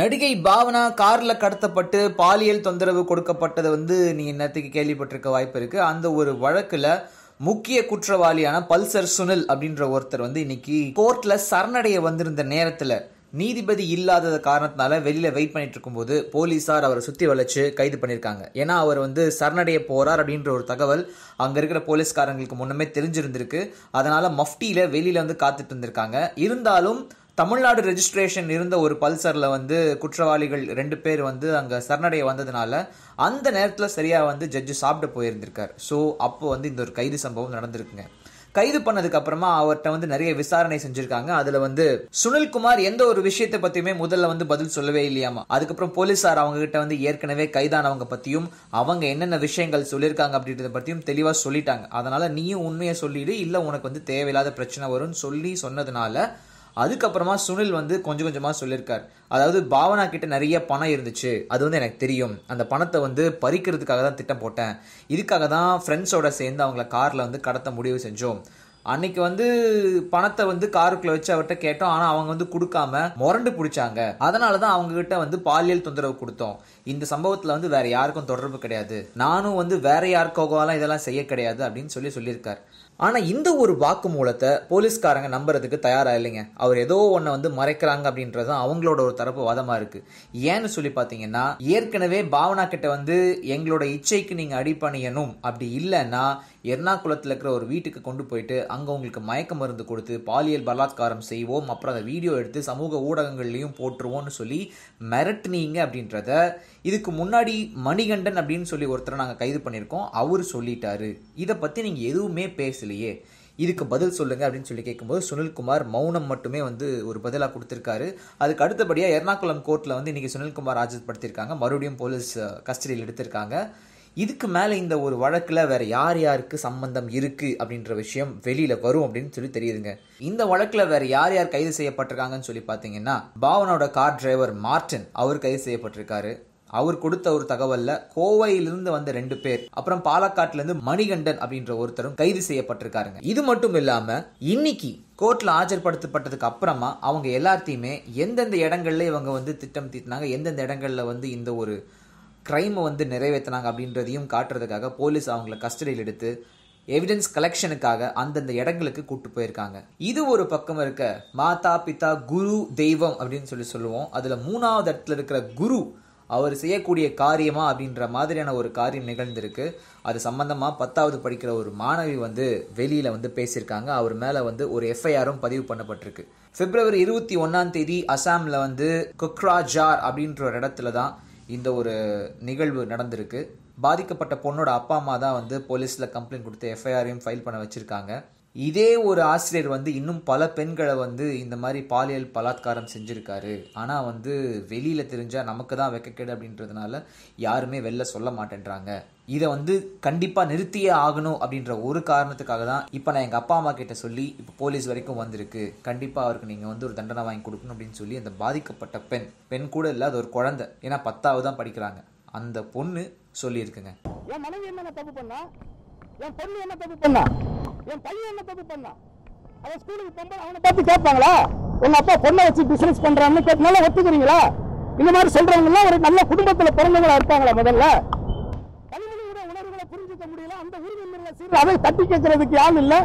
நடிகை பாவனா கார்ல கடத்தப்பட்டு பாலியல் தொந்தரவு கொடுக்கப்பட்டது வந்து நீ இன்னத்துக்கு கேள்விப்பட்டிருக்க வாய்ப்பு இருக்கு அந்த ஒரு வழக்குல முக்கிய குற்றவாளியான பல்சர் சுனில் அப்படின்ற ஒருத்தர் வந்து இன்னைக்கு கோர்ட்ல சரணடைய வந்திருந்த நேரத்துல நீதிபதி இல்லாத காரணத்தினால வெளியில வெயிட் பண்ணிட்டு இருக்கும்போது போலீசார் அவரை சுத்தி வளைச்சு கைது பண்ணியிருக்காங்க ஏன்னா அவர் வந்து சரணடைய போறார் அப்படின்ற ஒரு தகவல் அங்க இருக்கிற போலீஸ்காரங்களுக்கு முன்னமே தெரிஞ்சிருந்திருக்கு அதனால மஃப்டியில வெளியில வந்து காத்துட்டு இருந்திருக்காங்க இருந்தாலும் தமிழ்நாடு ரெஜிஸ்ட்ரேஷன் இருந்த ஒரு பல்சரில் வந்து குற்றவாளிகள் ரெண்டு பேர் வந்து அங்கே சரணடைய வந்ததுனால அந்த நேரத்தில் சரியாக வந்து ஜட்ஜு சாப்பிட்டு போயிருந்திருக்கார் ஸோ அப்போ வந்து இந்த ஒரு கைது சம்பவம் நடந்திருக்குங்க கைது பண்ணதுக்கு அப்புறமா அவர்கிட்ட வந்து நிறைய விசாரணை செஞ்சிருக்காங்க அதுல வந்து சுனில்குமார் எந்த ஒரு விஷயத்தை பத்தியுமே முதல்ல வந்து பதில் சொல்லவே இல்லையாமா அதுக்கப்புறம் போலீசார் அவங்க கிட்ட வந்து ஏற்கனவே கைதானவங்க பத்தியும் அவங்க என்னென்ன விஷயங்கள் சொல்லியிருக்காங்க அப்படின்றத பத்தியும் தெளிவா சொல்லிட்டாங்க அதனால நீயும் உண்மையை சொல்லிடு இல்ல உனக்கு வந்து தேவையில்லாத பிரச்சனை வரும்னு சொல்லி சொன்னதுனால அதுக்கப்புறமா சுனில் வந்து கொஞ்சம் கொஞ்சமாக சொல்லியிருக்கார் அதாவது பாவனா கிட்ட நிறைய பணம் இருந்துச்சு அது வந்து எனக்கு தெரியும் அந்த பணத்தை வந்து பறிக்கிறதுக்காக தான் திட்டம் போட்டேன் இதுக்காக தான் ஃப்ரெண்ட்ஸோட சேர்ந்து அவங்கள காரில் வந்து கடத்த முடிவு செஞ்சோம் அன்னைக்கு வந்து பணத்தை வந்து காருக்குள்ள வச்சு அவர்கிட்ட கேட்டோம் ஆனா அவங்க வந்து கொடுக்காம முரண்டு பிடிச்சாங்க அதனாலதான் அவங்க கிட்ட வந்து பாலியல் தொந்தரவு கொடுத்தோம் இந்த சம்பவத்துல வந்து வேற யாருக்கும் தொடர்பு கிடையாது நானும் வந்து வேற யாருக்கோகோலாம் இதெல்லாம் செய்ய கிடையாது அப்படின்னு சொல்லி சொல்லியிருக்காரு ஆனா இந்த ஒரு வாக்கு மூலத்தை போலீஸ்காரங்க நம்புறதுக்கு தயாரா இல்லைங்க அவர் ஏதோ ஒன்றை வந்து மறைக்கிறாங்க அப்படின்றது அவங்களோட ஒரு தரப்பு வாதமா இருக்கு ஏன்னு சொல்லி பாத்தீங்கன்னா ஏற்கனவே பாவனா கிட்ட வந்து எங்களோட இச்சைக்கு நீங்க அடி அப்படி இல்லைன்னா எர்ணாகுளத்தில் இருக்கிற ஒரு வீட்டுக்கு கொண்டு போயிட்டு அங்கே உங்களுக்கு மயக்க மருந்து கொடுத்து பாலியல் பலாத்காரம் செய்வோம் அப்புறம் அதை வீடியோ எடுத்து சமூக ஊடகங்கள்லையும் போட்டுருவோம்னு சொல்லி மிரட்டினீங்க அப்படின்றத இதுக்கு முன்னாடி மணிகண்டன் அப்படின்னு சொல்லி ஒருத்தரை நாங்கள் கைது பண்ணியிருக்கோம் அவர் சொல்லிட்டாரு இதை பற்றி நீங்கள் எதுவுமே பேசலையே இதுக்கு பதில் சொல்லுங்கள் அப்படின்னு சொல்லி கேட்கும்போது சுனில்குமார் மௌனம் மட்டுமே வந்து ஒரு பதிலாக கொடுத்துருக்காரு அதுக்கு அடுத்தபடியாக எர்ணாகுளம் கோர்ட்டில் வந்து இன்றைக்கி சுனில்குமார் ஆஜர்படுத்தியிருக்காங்க மறுபடியும் போலீஸ் கஸ்டடியில் எடுத்திருக்காங்க இதுக்கு மேலே இந்த ஒரு வழக்கில் வேறு யார் யாருக்கு சம்பந்தம் இருக்குது அப்படின்ற விஷயம் வெளியில் வரும் அப்படின்னு சொல்லி தெரியுதுங்க இந்த வழக்கில் வேறு யார் யார் கைது செய்யப்பட்டிருக்காங்கன்னு சொல்லி பார்த்தீங்கன்னா பாவனோட கார் டிரைவர் மார்டின் அவர் கைது செய்யப்பட்டிருக்காரு அவர் கொடுத்த ஒரு தகவலில் கோவையிலிருந்து வந்த ரெண்டு பேர் அப்புறம் பாலக்காட்டிலேருந்து மணிகண்டன் அப்படின்ற ஒருத்தரும் கைது செய்யப்பட்டிருக்காருங்க இது மட்டும் இல்லாமல் இன்னைக்கு கோர்ட்டில் ஆஜர்படுத்தப்பட்டதுக்கு அப்புறமா அவங்க எல்லாத்தையுமே எந்தெந்த இடங்கள்ல இவங்க வந்து திட்டம் தீட்டினாங்க எந்தெந்த இடங்கள்ல வந்து இந்த ஒரு க்ரைமை வந்து நிறைவேற்றினாங்க அப்படின்றதையும் காட்டுறதுக்காக போலீஸ் அவங்கள கஸ்டடியில் எடுத்து எவிடன்ஸ் கலெக்ஷனுக்காக அந்தந்த இடங்களுக்கு கூப்பிட்டு போயிருக்காங்க இது ஒரு பக்கம் இருக்க மாதா பிதா குரு தெய்வம் அப்படின்னு சொல்லி சொல்லுவோம் அதில் மூணாவது இடத்துல இருக்கிற குரு அவர் செய்யக்கூடிய காரியமா அப்படின்ற மாதிரியான ஒரு காரியம் நிகழ்ந்திருக்கு அது சம்பந்தமா பத்தாவது படிக்கிற ஒரு மாணவி வந்து வெளியில் வந்து பேசியிருக்காங்க அவர் மேலே வந்து ஒரு எஃப்ஐஆரும் பதிவு பண்ணப்பட்டிருக்கு பிப்ரவரி இருபத்தி ஒன்னாம் தேதி அசாம்ல வந்து கொக்ராஜார் அப்படின்ற ஒரு இடத்துல தான் இந்த ஒரு நிகழ்வு நடந்திருக்கு பாதிக்கப்பட்ட பொண்ணோட அப்பா அம்மா தான் வந்து போலீஸில் கம்ப்ளைண்ட் கொடுத்து எஃப்ஐஆரையும் ஃபைல் பண்ண வச்சுருக்காங்க இதே ஒரு ஆசிரியர் வந்து இன்னும் பல பெண்களை வந்து இந்த மாதிரி பாலியல் பலாத்காரம் செஞ்சுருக்காரு ஆனால் வந்து வெளியில் தெரிஞ்சால் நமக்கு தான் வெக்கக்கேடு அப்படின்றதுனால யாருமே வெளில சொல்ல மாட்டேன்றாங்க இதை வந்து கண்டிப்பாக நிறுத்தியே ஆகணும் அப்படின்ற ஒரு காரணத்துக்காக தான் இப்போ நான் எங்கள் அப்பா அம்மா கிட்ட சொல்லி இப்போ போலீஸ் வரைக்கும் வந்திருக்கு கண்டிப்பாக அவருக்கு நீங்கள் வந்து ஒரு தண்டனை வாங்கி கொடுக்கணும் அப்படின்னு சொல்லி அந்த பாதிக்கப்பட்ட பெண் பெண் கூட இல்லாத ஒரு குழந்த ஏன்னா பத்தாவது தான் படிக்கிறாங்க அந்த பொண்ணு சொல்லியிருக்குங்க என் மனைவி என்ன தப்பு பண்ணா என் பொண்ணு என்ன தப்பு பண்ணா என் பையன் என்ன தப்பு பண்ணான் அவன் ஸ்கூலுக்கு போகும்போது அவனை பார்த்து கேட்பாங்களா உங்க அப்பா பொண்ணை வச்சு பிசினஸ் பண்றான்னு கேட்டனால ஒத்துக்கிறீங்களா இந்த மாதிரி சொல்றவங்க எல்லாம் ஒரு நல்ல குடும்பத்துல பிறந்தவங்களா இருப்பாங்களா முதல்ல உணர்வுகளை புரிஞ்சுக்க முடியல அந்த உரிமை அதை தட்டி கேட்கறதுக்கு யாரும் இல்லை